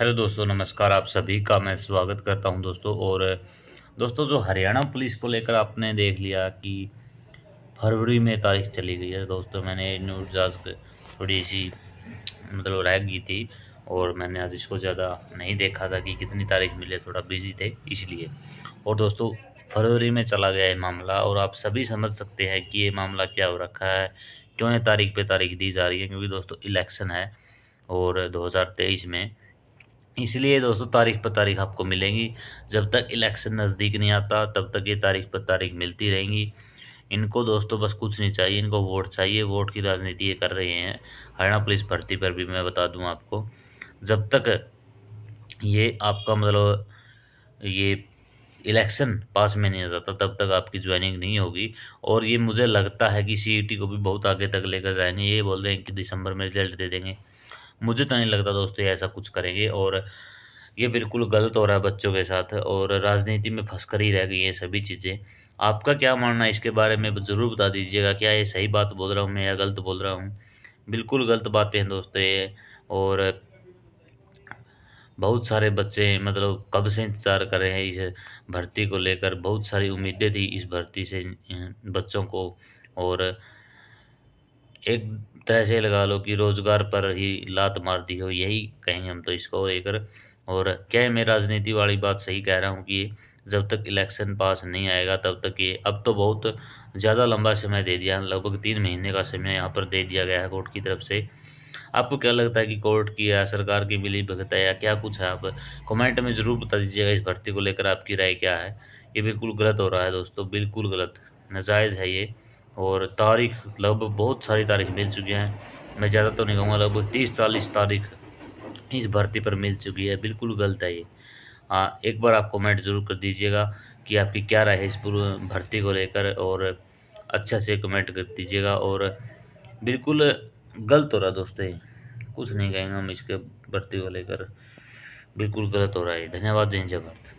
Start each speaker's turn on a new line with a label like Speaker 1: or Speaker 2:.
Speaker 1: hello दोस्तों नमस्कार आप सभी का मैं स्वागत करता हूं दोस्तों और दोस्तों जो हरियाणा पुलिस को लेकर आपने देख लिया कि फरवरी में तारीख चली गई है दोस्तों मैंने न्यूज थोड़ी सी मतलब रह गई थी और मैंने आज इसको ज़्यादा नहीं देखा था कि कितनी तारीख मिले थोड़ा बिजी थे इसलिए और दोस्तों फरवरी में चला गया ये मामला और आप सभी समझ सकते हैं कि ये मामला क्या हो रखा है क्यों ये तारीख पे तारीख दी जा रही है क्योंकि दोस्तों इलेक्शन है और 2023 में इसलिए दोस्तों तारीख पर तारीख आपको मिलेंगी जब तक इलेक्शन नज़दीक नहीं आता तब तक ये तारीख पर तारीख मिलती रहेंगी इनको दोस्तों बस कुछ नहीं चाहिए इनको वोट चाहिए वोट की राजनीति ये कर रहे हैं हरियाणा पुलिस भर्ती पर भी मैं बता दूं आपको जब तक ये आपका मतलब ये इलेक्शन पास में नहीं आ जाता तब तक आपकी ज्वाइनिंग नहीं होगी और ये मुझे लगता है कि सी e को भी बहुत आगे तक लेकर जाएंगे ये बोल रहे हैं कि दिसंबर में रिजल्ट दे देंगे मुझे तो नहीं लगता दोस्तों ऐसा कुछ करेंगे और ये बिल्कुल गलत हो रहा है बच्चों के साथ और राजनीति में फंस कर ही रह गई है सभी चीज़ें आपका क्या मानना है इसके बारे में ज़रूर बता दीजिएगा क्या ये सही बात बोल रहा हूँ मैं या गलत बोल रहा हूँ बिल्कुल गलत बातें हैं दोस्तों ये और बहुत सारे बच्चे मतलब कब से इंतज़ार कर रहे हैं इस भर्ती को लेकर बहुत सारी उम्मीदें थी इस भर्ती से बच्चों को और एक तरह से लगा लो कि रोजगार पर ही लात मार दी हो यही कहें हम तो इसको लेकर और क्या है मैं राजनीति वाली बात सही कह रहा हूँ कि जब तक इलेक्शन पास नहीं आएगा तब तक ये अब तो बहुत ज़्यादा लंबा समय दे दिया लगभग तीन महीने का समय यहाँ पर दे दिया गया है कोर्ट की तरफ से आपको क्या लगता है कि कोर्ट की या सरकार की मिली भगत है या क्या कुछ है आप कमेंट में ज़रूर बता दीजिएगा इस भर्ती को लेकर आपकी राय क्या है ये बिल्कुल गलत हो रहा है दोस्तों बिल्कुल गलत नजायज़ है ये और तारीख लगभग मतलब बहुत सारी तारीख मिल चुकी हैं मैं ज़्यादा तो नहीं कहूँगा लगभग मतलब तीस चालीस तारीख इस भर्ती पर मिल चुकी है बिल्कुल गलत है ये हाँ एक बार आप कमेंट ज़रूर कर दीजिएगा कि आपकी क्या राय है इस पूर्व भर्ती को लेकर और अच्छा से कमेंट कर दीजिएगा और बिल्कुल गलत हो रहा है दोस्तों कुछ नहीं कहेंगे हम इसके भर्ती को लेकर बिल्कुल गलत हो रहा है धन्यवाद जय जय भारत